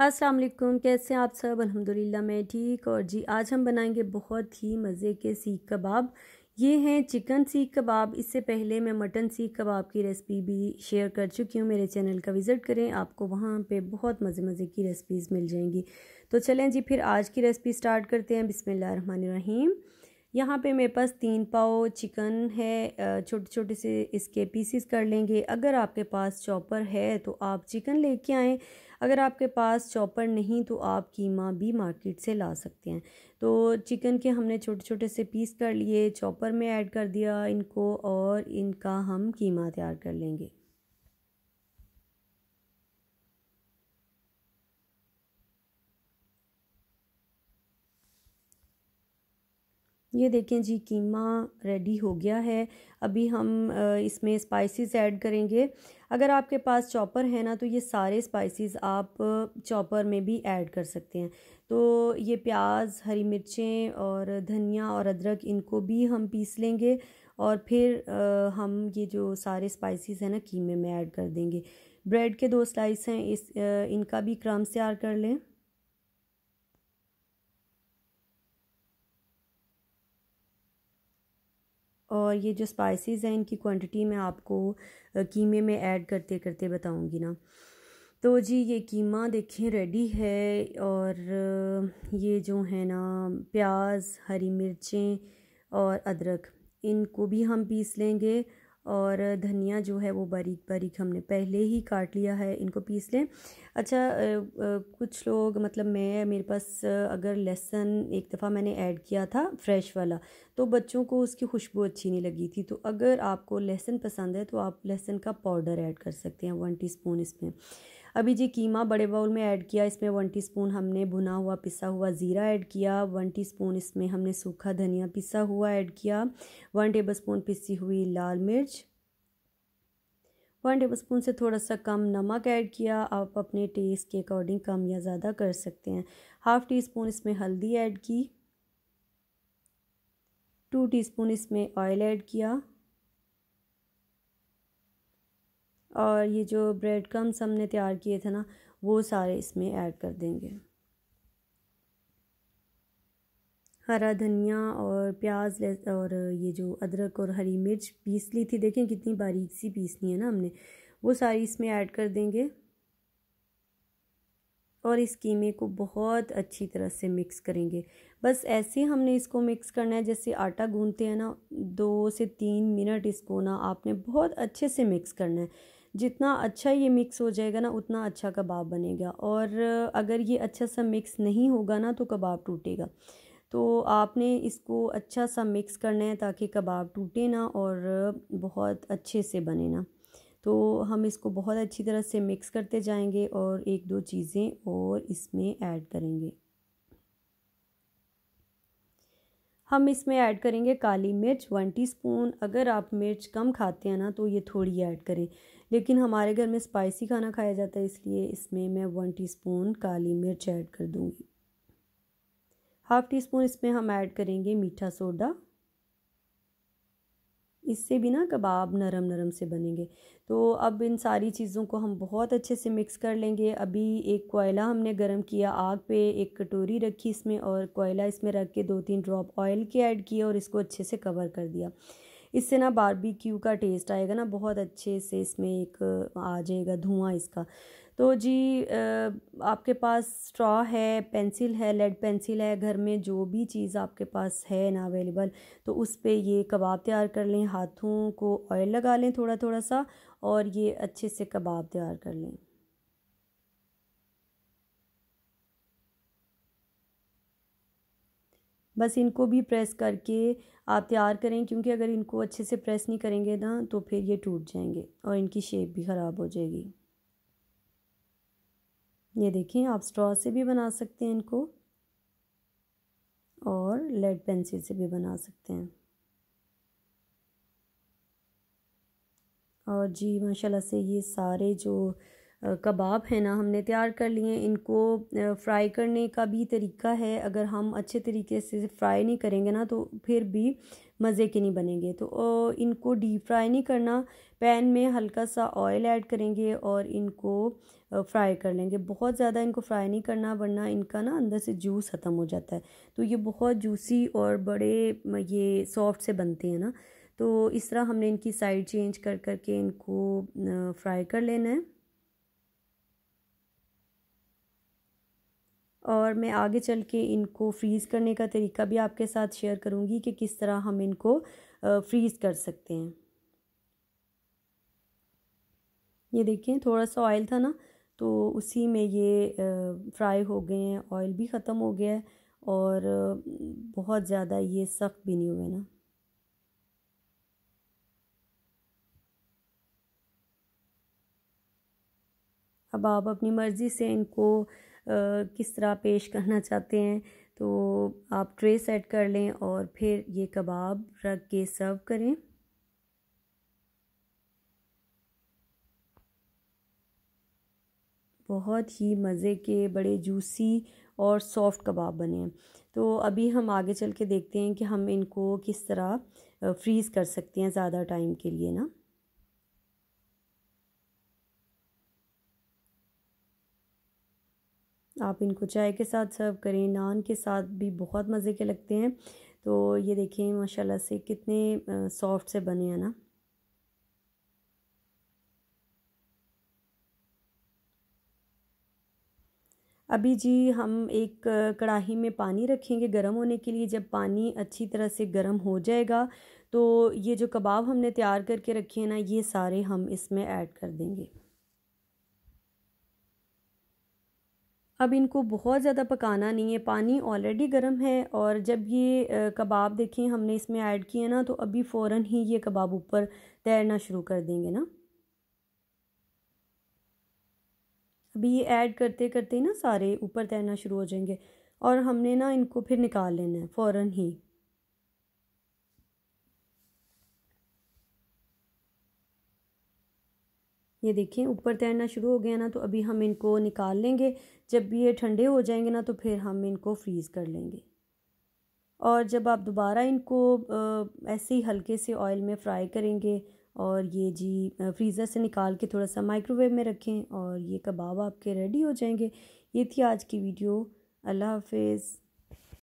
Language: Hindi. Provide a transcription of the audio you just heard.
अस्सलाम वालेकुम कैसे हैं आप सब अल्हम्दुलिल्लाह मैं ठीक और जी आज हम बनाएंगे बहुत ही मज़े के सीख कबाब ये हैं चिकन सीख कबाब इससे पहले मैं मटन सीख कबाब की रेसिपी भी शेयर कर चुकी हूँ मेरे चैनल का विज़िट करें आपको वहाँ पे बहुत मज़े मज़े की रेसिपीज़ मिल जाएंगी तो चलें जी फिर आज की रेसिपी स्टार्ट करते हैं बिसमीम यहाँ पे मेरे पास तीन पाव चिकन है छोटे छोटे से इसके पीसीस कर लेंगे अगर आपके पास चॉपर है तो आप चिकन लेके आएँ अगर आपके पास चॉपर नहीं तो आप कीमा भी मार्केट से ला सकते हैं तो चिकन के हमने छोटे छोटे से पीस कर लिए चॉपर में ऐड कर दिया इनको और इनका हम कीमा तैयार कर लेंगे ये देखें जी कीमा रेडी हो गया है अभी हम इसमें स्पाइसेस ऐड करेंगे अगर आपके पास चॉपर है ना तो ये सारे स्पाइसेस आप चॉपर में भी ऐड कर सकते हैं तो ये प्याज हरी मिर्चें और धनिया और अदरक इनको भी हम पीस लेंगे और फिर हम ये जो सारे स्पाइसेस हैं ना कीमे में ऐड कर देंगे ब्रेड के दो स्लाइस हैं इस इनका भी क्रम्स तैयार कर लें और ये जो स्पाइसेस हैं इनकी क्वांटिटी मैं आपको कीमे में ऐड करते करते बताऊंगी ना तो जी ये कीमा देखें रेडी है और ये जो है ना प्याज हरी मिर्चें और अदरक इनको भी हम पीस लेंगे और धनिया जो है वो बारीक बारीक हमने पहले ही काट लिया है इनको पीस लें अच्छा कुछ लोग मतलब मैं मेरे पास अगर लहसुन एक दफ़ा मैंने ऐड किया था फ्रेश वाला तो बच्चों को उसकी खुशबू अच्छी नहीं लगी थी तो अगर आपको लहसुन पसंद है तो आप लहसुन का पाउडर ऐड कर सकते हैं वन टी इसमें अभी जी कीमा बड़े बाउल में ऐड किया इसमें वन टीस्पून हमने भुना हुआ पिसा हुआ ज़ीरा ऐड किया वन टीस्पून इसमें हमने सूखा धनिया पिसा हुआ ऐड किया वन टेबलस्पून पिसी हुई लाल मिर्च वन टेबल स्पून से थोड़ा सा कम नमक ऐड किया आप अपने टेस्ट के अकॉर्डिंग कम या ज़्यादा कर सकते हैं हाफ़ टी स्पून इसमें हल्दी ऐड की टू टी स्पून इसमें ऑयल ऐड किया और ये जो ब्रेड क्रम्स हमने तैयार किए थे ना वो सारे इसमें ऐड कर देंगे हरा धनिया और प्याज और ये जो अदरक और हरी मिर्च पीस ली थी देखें कितनी बारीक सी पीसनी है ना हमने वो सारी इसमें ऐड कर देंगे और इस कीमे को बहुत अच्छी तरह से मिक्स करेंगे बस ऐसे हमने इसको मिक्स करना है जैसे आटा गूंदते हैं ना दो से तीन मिनट इसको ना आपने बहुत अच्छे से मिक्स करना है जितना अच्छा ये मिक्स हो जाएगा ना उतना अच्छा कबाब बनेगा और अगर ये अच्छा सा मिक्स नहीं होगा ना तो कबाब टूटेगा तो आपने इसको अच्छा सा मिक्स करना है ताकि कबाब टूटे ना और बहुत अच्छे से बने ना तो हम इसको बहुत अच्छी तरह से मिक्स करते जाएंगे और एक दो चीज़ें और इसमें ऐड करेंगे हम इसमें ऐड करेंगे काली मिर्च वन टीस्पून अगर आप मिर्च कम खाते हैं ना तो ये थोड़ी ऐड करें लेकिन हमारे घर में स्पाइसी खाना खाया जाता है इसलिए इसमें मैं वन टीस्पून काली मिर्च ऐड कर दूँगी हाफ़ टी स्पून इसमें हम ऐड करेंगे मीठा सोडा इससे भी ना कबाब नरम नरम से बनेंगे तो अब इन सारी चीज़ों को हम बहुत अच्छे से मिक्स कर लेंगे अभी एक कोयला हमने गर्म किया आग पे एक कटोरी रखी इसमें और कोयला इसमें रख के दो तीन ड्रॉप ऑयल के ऐड किए और इसको अच्छे से कवर कर दिया इससे ना बारबेक्यू का टेस्ट आएगा ना बहुत अच्छे से इसमें एक आ जाएगा धुआं इसका तो जी आपके पास स्ट्रॉ है पेंसिल है लेड पेंसिल है घर में जो भी चीज़ आपके पास है ना अवेलेबल तो उस पर ये कबाब तैयार कर लें हाथों को ऑयल लगा लें थोड़ा थोड़ा सा और ये अच्छे से कबाब तैयार कर लें बस इनको भी प्रेस करके आप तैयार करें क्योंकि अगर इनको अच्छे से प्रेस नहीं करेंगे ना तो फिर ये टूट जाएंगे और इनकी शेप भी ख़राब हो जाएगी ये देखें आप स्ट्रॉ से भी बना सकते हैं इनको और लेड पेंसिल से भी बना सकते हैं और जी माशाल्लाह से ये सारे जो कबाब है ना हमने तैयार कर लिए इनको फ्राई करने का भी तरीका है अगर हम अच्छे तरीके से फ्राई नहीं करेंगे ना तो फिर भी मज़े के नहीं बनेंगे तो इनको डीप फ्राई नहीं करना पैन में हल्का सा ऑयल ऐड करेंगे और इनको फ्राई कर लेंगे बहुत ज़्यादा इनको फ्राई नहीं करना वरना इनका ना अंदर से जूस ख़त्म हो जाता है तो ये बहुत जूसी और बड़े ये सॉफ्ट से बनते हैं ना तो इस तरह हमने इनकी साइड चेंज कर करके इनको फ्राई कर लेना है और मैं आगे चल के इनको फ्रीज़ करने का तरीका भी आपके साथ शेयर करूँगी कि किस तरह हम इनको फ्रीज़ कर सकते हैं ये देखें थोड़ा सा ऑयल था ना तो उसी में ये फ्राई हो गए हैं ऑयल भी ख़त्म हो गया है और बहुत ज़्यादा ये सख्त भी नहीं हुए ना अब आप अपनी मर्ज़ी से इनको किस तरह पेश करना चाहते हैं तो आप ट्रे सेट कर लें और फिर ये कबाब रख के सर्व करें बहुत ही मज़े के बड़े जूसी और सॉफ्ट कबाब बने तो अभी हम आगे चल के देखते हैं कि हम इनको किस तरह फ्रीज़ कर सकते हैं ज़्यादा टाइम के लिए ना आप इनको चाय के साथ सर्व करें नान के साथ भी बहुत मज़े के लगते हैं तो ये देखें माशाल्लाह से कितने सॉफ्ट से बने हैं ना अभी जी हम एक कढ़ाही में पानी रखेंगे गर्म होने के लिए जब पानी अच्छी तरह से गर्म हो जाएगा तो ये जो कबाब हमने तैयार करके रखे हैं ना ये सारे हम इसमें ऐड कर देंगे अब इनको बहुत ज़्यादा पकाना नहीं है पानी ऑलरेडी गर्म है और जब ये कबाब देखें हमने इसमें ऐड किए ना तो अभी फ़ौर ही ये कबाब ऊपर तैरना शुरू कर देंगे ना अभी ये ऐड करते करते ना सारे ऊपर तैरना शुरू हो जाएंगे और हमने ना इनको फिर निकाल लेना है फ़ौर ही ये देखें ऊपर तैरना शुरू हो गया ना तो अभी हम इनको निकाल लेंगे जब ये ठंडे हो जाएंगे ना तो फिर हम इनको फ्रीज़ कर लेंगे और जब आप दोबारा इनको ऐसे ही हल्के से ऑयल में फ्राई करेंगे और ये जी फ्रीज़र से निकाल के थोड़ा सा माइक्रोवेव में रखें और ये कबाब आपके रेडी हो जाएंगे ये थी आज की वीडियो अल्लाह हाफिज़